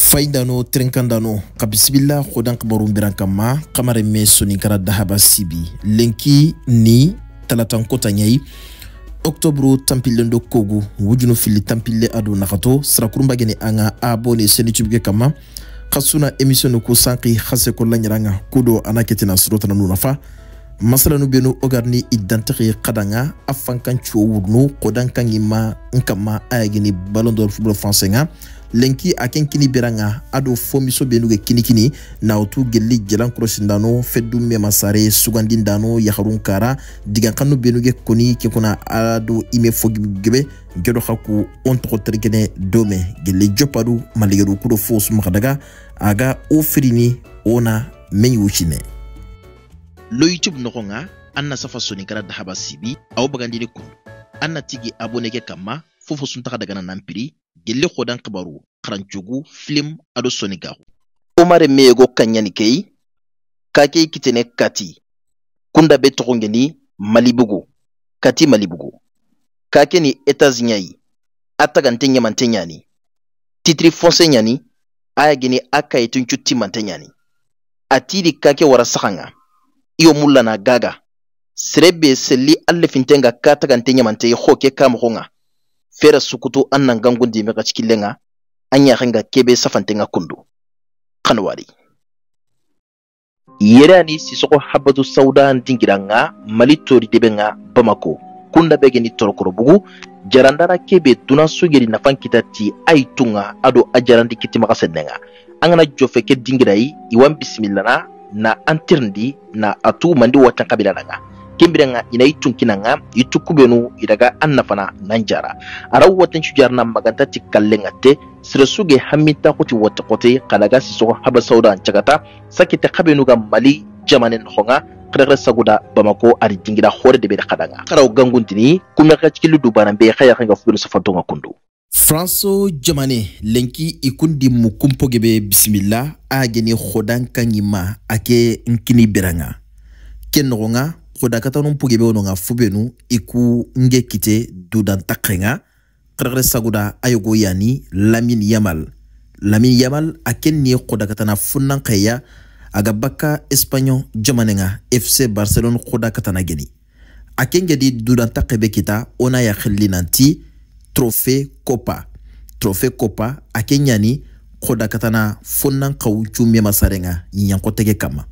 faidano trenkandano kabisibila kodan kabarun biran kama kamare me sonikara dahaba sibi lenki ni talatan kota ɲayi oktobro tanpilen do kogu wujunu fili tanpile ado nakato sirakurunba geni an ga abone senitubike kama kasuna emission ko sanki hasekolla ɲaran ga ko do ana ketena surotana nu nafa masalanu benu ogarni idantigi kadanga afankan cuwo wurnu kodankan ima nkama ayagini ballon d'or football français nga lenki a ken kini bera nga ado fomiso benu ge kini kini na otu gelli jalan korosin dano feddu memasare sugandin dano yaharun kara digankanu benu ge koni kenkuna ado ime fogibigebe gedo haku on togo terikene dome gelli jopadu maligeru kudo fo sumahadaga aga o firini ona men yucine loyitube nogo ga a nna safa soni dahaba sibi awo bagandini kundu a na tigi aboneke kanma fofo suntaga dagana nanpiri gelle hodan kibaru karancugu filim ado soni gago omare meyego kanɲani kei ka ke kitene kati kunda be togongeni malibugu kati malibugu ka ke ni etaziɲayi a tagante ɲamante ɲani titiri fonse ɲani aya gini geni a kayitun cu timante ɲani a tidi wara sagan iyo mulla na gaga serebe selli allefintenga ka tagante ɲamante ho ke kamogo ga fera sukutu an nan gangundime ga cikillen ga an yaxen ga kebe safanten kundu kanwari yere ani sisogo habatu sauda ndingira ga mali bamako kunda bege ni torokorobugu jarandara kebe dunan sugeri nafan kita ti ayi ado a jarandi kitimaga sennen ga an gana iwan bisimilana na antirndi na atu mandi watan kabila na nga kembira nga ina yi tunkina nga yi tukubenu idaga an nafana nan jara araw watan shujar na maganta ti te sirasuge hamminta kuti wata kote kalaga haba sauda cagata sakita kabenu ga mali jamanin honga kadakra saguda bamako ari jingira hore de be kadanga karaw ganguntini kumya kacikilu dubaran be khaya khanga fubenu safantonga kundu franso jamane lenki i kundi mukunpoge be bisimila a geni hodan kanɲima a ke n kini biranga ke nɔgɔn ga hoda katanun poge be wonɔ ga fu benu i ku n ge kite dudanta kren ga kɛrɛkɛrɛ sagoda a yogo yani lamin yamal lamin yamal a ke ni hoda katana funnan kaya a ga bakka espaɲɔ jamane ga fc barcelone hoda katana geni a ke n gedi dudanta kebe kita o na yaxilli nanti trophée copa trophée copa a ke koda katana fonnan kaw cu mema sare ŋa kama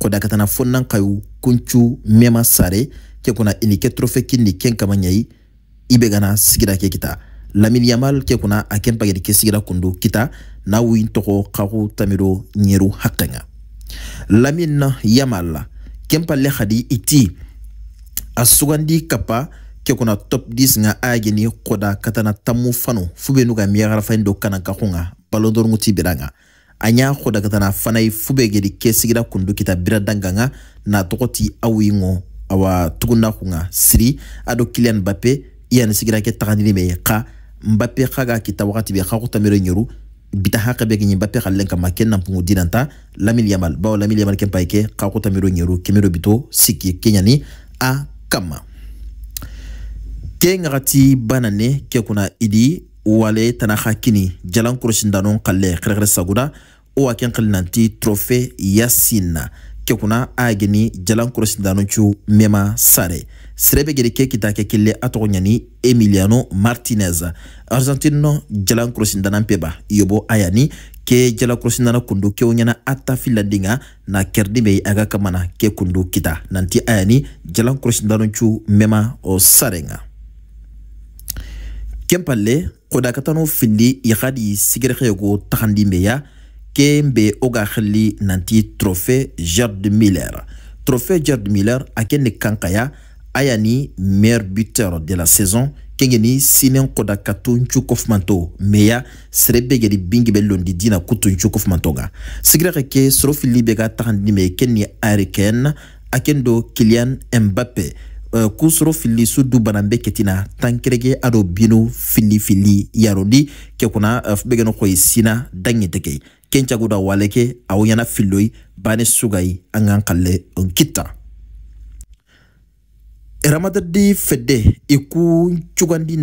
koda katana fonnan kaw kuncu mema sare ke kuna ini e ke trophée kinni ken kama ɲayi i e gana sigira ke kita lamini yamal ke kuna a pagedi ke sigira kundu kita na win tɔgɔ kaku tamido ɲeru hakkɛ lamin na yamal la ken palle hadi iti asugandi kapa kuna top 10 nga ageni koda katana tamu fano fube nuga miyagara fani do kana kakunga balondoro nguti bira anya koda katana fanai fube gedi kesigira kundu kita bira nga na tokoti awi ngo awa tukunda kunga siri ado kilian bape iya sigira ke taganili meye ka mbape kaga kita wakati biya kakuta miro nyuru bita haka be gini Mbappe kalen kama na mpungu dinanta Lamine Yamal bao Lamine Yamal kempaike kakuta miro nyuru kemiro bito siki kenyani a kama ke banane ke kuna idi wale tana kini jalan kurushindanon kalle krekre saguda o aken kalinanti trofe yasinna ke kuna ageni jalan kurushindanon chu mema sare srebe gede ke kita ke kile a emiliano martinez argentino jalan kurusindana peba yobo ayani ke jala kurusindana kundu ke ɲana ata filandinga na kerdimei be aga kamana ke kundu kita nanti ayani jalan kurusindano chu mema o sarenga kempalle kodakatano fili ihadi sigirexeyego taxandinbeya ken be wo nanti trohe gerd miller trohe gerd miller a kankaya ayani ya ni buteur de la saison kenge ni sinen kodakato ncu kofumanto meya sere gedi bingi be londi dina kutu ncu kofumanto ga sigirexe ke soro fili be ga taxandinbe ken ni ariken a ken kilian mbappe Euh, kusɔrɔ fililiso du bana bɛɛ kɛtina tankerɛgɛ ado bino filifili yarodi kɛkuna euh, bɛgɛnɔ kɔ ye sina daɲetɛgɛ kencagoda walɛkɛ awo ɲana filoi bane sugayi an kan kalɛ ramadadi fɛdɛ i ku cugandi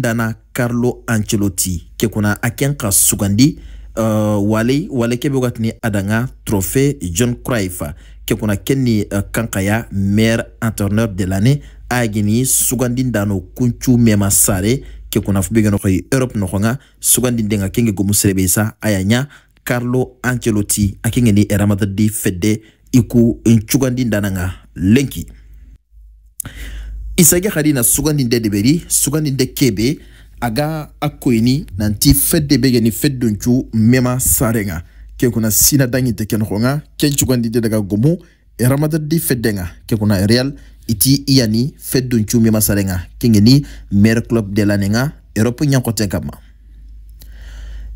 carlo anceloti kɛkuna a kɛn sugandi uh, wale walekɛ be wagati adanga trofe john cruyf kɛkuna kɛ ni uh, kankaya maire entourneur de l'année agini sugandindano kuncu mema sare ke kunafu be genoxoy e europe noxonga sugandindenga kenge gomu serebe sa aya carlo ancelotti a kenge ni eramatadi fedde i ku cugandindananga lenki isage harina sugandinde deberi sugandinde kebe aga a koyini nanti fedde be geni feddoncu mema sarenga ke kuna sina danginte ke noxonga ken cugandinde daga gomu eramatadi feddenga ke kuna real iti iyani feddun cumi masarenga kengeni mer club de nenga europe nyankote kama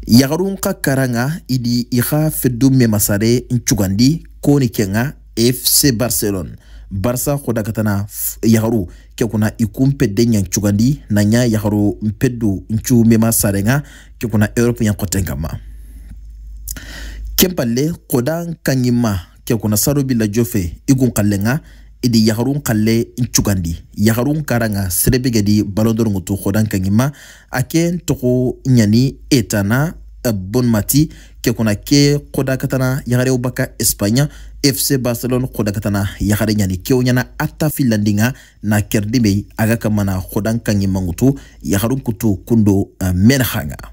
yagarun ka karanga idi iha feddu me masare nchugandi koni kenga fc barcelone barsa khoda katana yagaru ke kuna ikumpe chugandi na nanya yagaru mpeddu nchumi masarenga ke kuna europe nyankote kama kempale kodan kangima ke kuna la jofe igun kallenga ede yagarun kalle ncugandi yagarun karanga serebe gedi balondorongo to khodan kangima ake ntoko nyani etana eh, bon mati ke kona ke koda katana yagarew baka espagna fc barcelone koda katana yagare nyani kew nyana ata finlandinga na kerdimei aga kamana khodan kangima ngutu yagarun kutu kundo uh, menhanga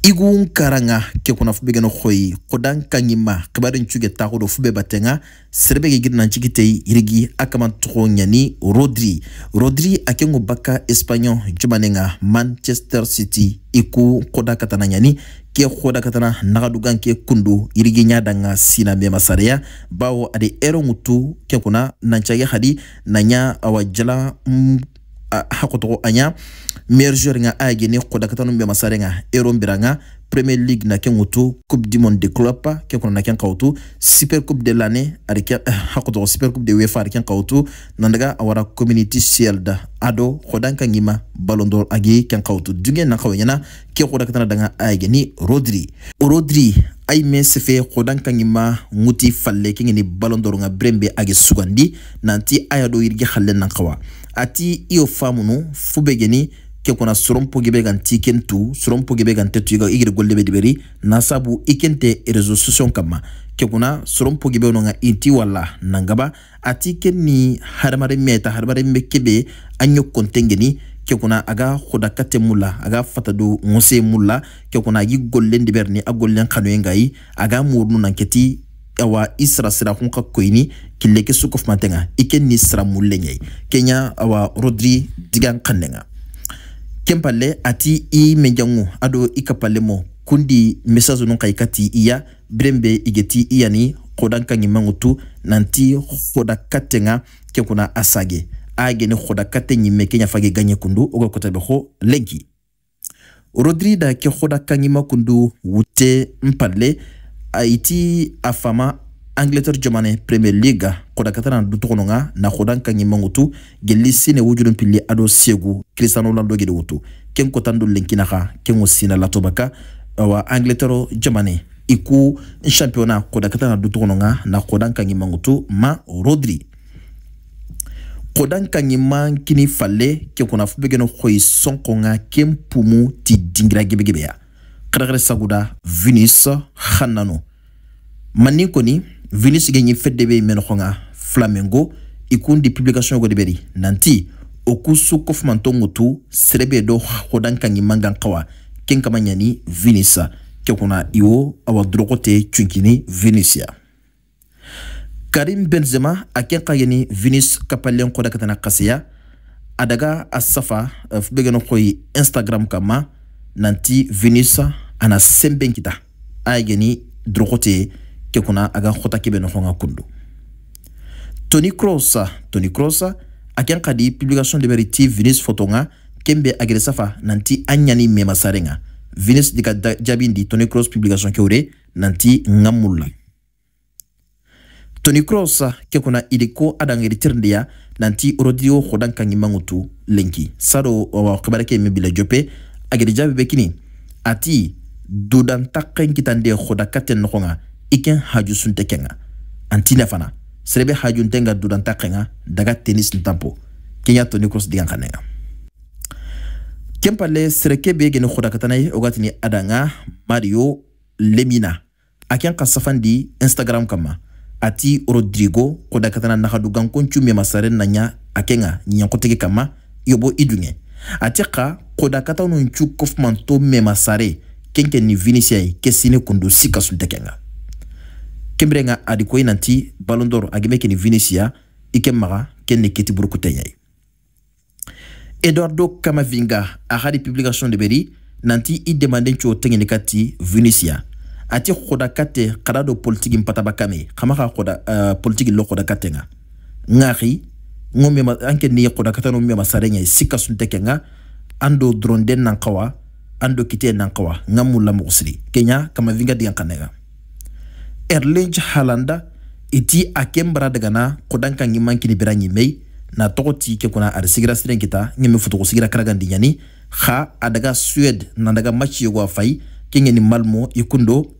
igun karanga ke kuna fube gano khoi kodan kangima kibarin chuge tako do fube batenga serebe ge girna chikite irigi akama toko nyani Rodri Rodri akengo baka Espanyol jumanenga Manchester City iku koda katana nyani ke koda katana nagadugan ke kundu irigi nyadanga sina be masaria bawo ade ero ngutu ke kuna nanchage hadi nanya awajala mm, hakotogo anya merjur nga aagi ni kodakatanu mbe masare nga ero mbira nga premier league na ken wutu coupe du monde de club ke kono na ken kawtu super coupe de l'année ari ken hakoto super coupe de uefa ari ken kawtu nandaga awara community shield ado kuda kan ngima ballon d'or agi ken kawtu dungen na kia ke kodakatana danga aagi ni rodri O rodri ay men sefe kodan kangima nguti falle kengeni ballon d'or nga brembe age sugandi nanti ayado yirgi halle nankawa ati iyo famunu fubegeni ke kona sorompo gebe gan ti ken tu gebe gan tetu iga igir golle be diberi nasabu ikente réseaux sociaux kama ke kuna sorompo gebe no nga inti wala nangaba ati ken ni harmare meta harmare mekebe anyo kontengeni ke kuna aga khudakate mula aga fatadu ngose mula ke kuna agi gollen diberni agollen kanu ngai aga murnu nanketi awa i sira kun ka koyini kille ke sukof mantenga ni sira mulle kenya awa rodri digan kannenga kempale ati i menjangu ado ikapale mo kundi message nun ikati kati iya brembe igeti iyani kodan kangi mangutu nanti koda katenga kenkuna asage agene koda katenyi kenya fage ganye kundu ogo kotabe ho rodri da ke koda kangi makundu wute mpale aiti afama angleterre jamane premier liga kodakatana na du tɔgɔnɔ ga nahodan ka ɲimangutu geli sine wujudun pili ado segu cristiano ronaldo gede wutu ken kotan do lenkina ka ken sina latoba awa angleterre jamane iku championnat kodakatana na du tɔgɔnɔ ga nahodan ka ɲimangutu ma rodri kodan ka ɲiman kini fale ken kunafu begeno hoyi sɔnkɔ ga ken pumu ti dingira gebegebeya kadagare saguda venus hannano manin kɔni vinisi genye fete debe imenokanga flamengo ikundi publication yogo deberi nanti okusu kofumanto ngutu serebe do hodankangi mangankawa kenkamanyani vinisa kekuna iwo awa durokote chunkini vinisia karim benzema akenka yeni vinis kapalen koda katana kasiya adaga asafa euh, fbegeno koyi instagram kama nanti vinis ana sembenkita ayegeni durokote ke kuna agan khota kebe no honga kundu tony Cross, tony Cross, akian kadi publication de ti venus Fotonga kembe agere safa nanti anyani mema sare venus dika jabindi tony cross publication ke ore nanti ngamulla tony cross ke kuna idiko adangeri tirndia nanti rodrigo khodan kangi mangutu lenki sado wa khabara ke mebila jope agere jabe bekini ati dudan takken kitande khoda katen nokonga iken haju sunte kenga antile fana serebe ntenga duranta kenga daga tenis ntampo kenya toni kros digan kanenga ken palle sereke be geni ye ogatini adanga mario lemina Akian kasafandi instagram kama ati rodrigo khudakatana nakhadu gankoncu masare nanya akenga nyankotege kama yobo idunge ati ka katana khudakataununcu kofmanto memasare kenke ni vinisia ye ke sine kundu sikasunte kenga kemrenga adi ko inanti ballon agime keni Vinicius ikemaga ken kiti burukutenya Eduardo Camavinga ahadi publication de beri nanti i demanden cho kati Vinicius ati khoda kate kadado politiki mpataba kame kama ka khoda uh, politiki lo khoda kate nga ngari anke ni khoda kate mema sarenya sika sunte kenga ando dronde nankawa ando kite nankawa ngamu la musri kenya kama digan kanega erling halanda iti akembra kembara daga na kodan kan kini bira Mei, na toko ti ke kuna ari sigira siren kita ɲeme futugu sigira karagandi ha adaga Swed, na daga machi yogo ya afai kenge ni malmo ikundo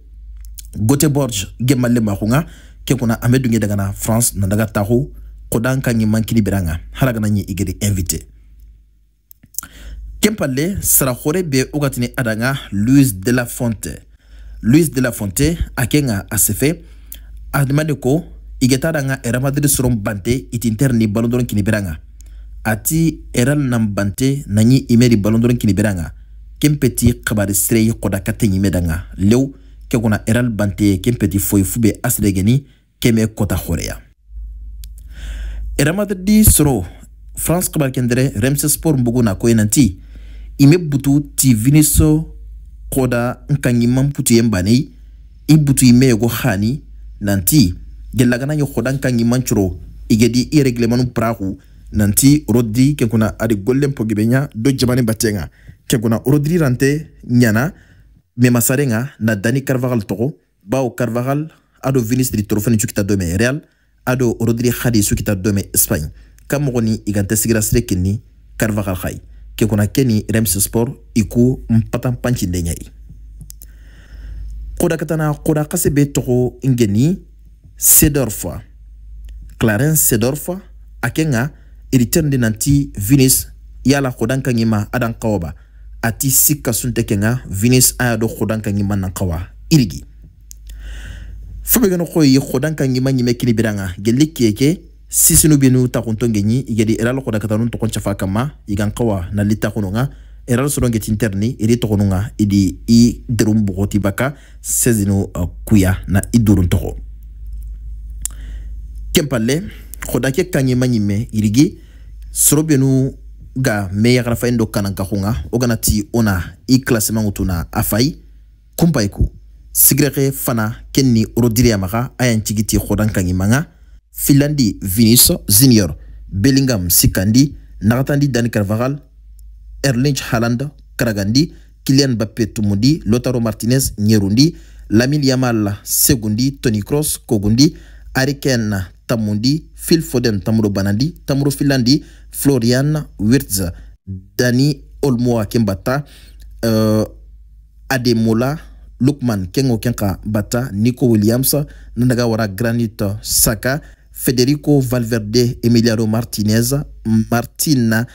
Goteborg, goteborge ge malle maxunga ke kuna amedu nge daga na france na daga taho kodan kan kini bira ŋa hara gana ɲi i gedi invité be ugatini adanga Louis de la fonte luis de la fonte ake nga asefe adimane ko i ge taa da nga real madrid soron bante i tin tɛri ni balon dɔrɔn kini bera nga a nan bante na ɲi i mɛri balon dɔrɔn kini bera nga kabari sire ye kɔda ka te da nga lew ke kɔna real bante kempe ti foyi fu be asiregeni kɛmɛ kɔta hɔrɛya real madrid soro france kabari remse sport mbogo na ko ye nanti i mɛ butu ti viniso koda nkanyiman putuyen banei i butuyimeyego hani nanti gellaganaɲe koda nkanyiman coro igedi i reglemanu praku nanti rodri kenkuna adi gollen pogibenya do jamani batenga kenkuna rodri rante ɲana memasarenga na dani carvajal togo bawo carvajal ado vinisiri torofeni cukita dome real ado rodri hadi sukita dome espagne kan mɔgɔ sigira sire kinni carvajal hayi ke kuna ke ni rems sport i e ko n patanpancilen ɲa ye kodakatana kodakase be togo sedorfa clarin sedorfa a ke ŋa iritan e nanti venus yala kodan kan ma adan kawa ati sikka sunte ke venus ayado ya do kodan kan irigi fo be geno koyi kodan kan ma ɲime kini bira ŋa sisinu benu taxuntongeɲi igedi eral xodaketanun toxon cafa kama igan xawa nali taxunonga eral sonongeti interni idi toxonunga idi i derun boxoti baka sezinu uh, kuya na i durun toxo kempalle xodake kanɲe maɲinme irigi soro benu ga me yaxarafayin do kanan kaxunga wo ti ona i classement na a fayi kunpayiku fana ken ni orodiriya maxa a yan cigi ti Finlandi Viniso Zinior, Bellingham Sikandi Nagatandi Dani Carvajal Erling Haaland Karagandi Kylian Mbappe Tumundi Lautaro Martinez Nyerundi Lamine Yamal Segundi Toni Kroos Kogundi Harry Tamundi Phil Foden Tamuro Banandi Tamuro Finlandi Florian Wirtz Dani Olmo Kembata uh, eh, Ademola Lukman Kengo Kenka Bata Nico Williams Nandagawara Granito Saka Federico Valverde, Emiliano Martinez, Martina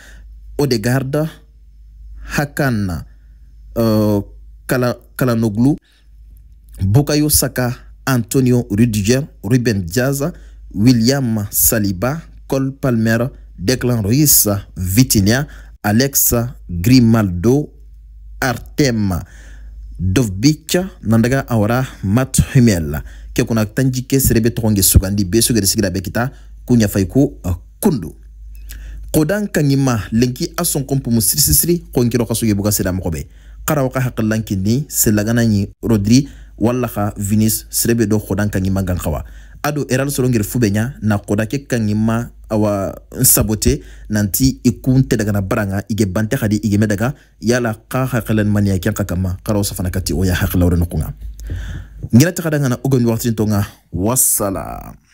Odegaard, Hakan euh, Kalanoglu, Bukayo Saka, Antonio Rudiger, Ruben Diaz, William Saliba, Cole Palmer, Declan Ruiz, Vitinha, Alex Grimaldo, Artem Dovbic, Nandaga Aura, Matt Humel. ke kuna tanji ke serebe togonge sugandi be gede sigira be kita kunya ko uh, kundu kodan kangima lenki kompu sonkonpumu sirisisiri kongi seda suge Kara waka mogobe xarawo ka selagana selaganaɲi rodri Wallaha vinis serebe do kodan kangima gan ado eral solongir fube ɲa na koda ke kangima awa nsabote nanti ikun daga na dagana baranga ige bante khadi ige medaga yala xa hakilanmaniya mania kyan kakama kara safana kati oya ya hakilawre nukunga ngila taxa dangana ogon waxtin tonga wassalam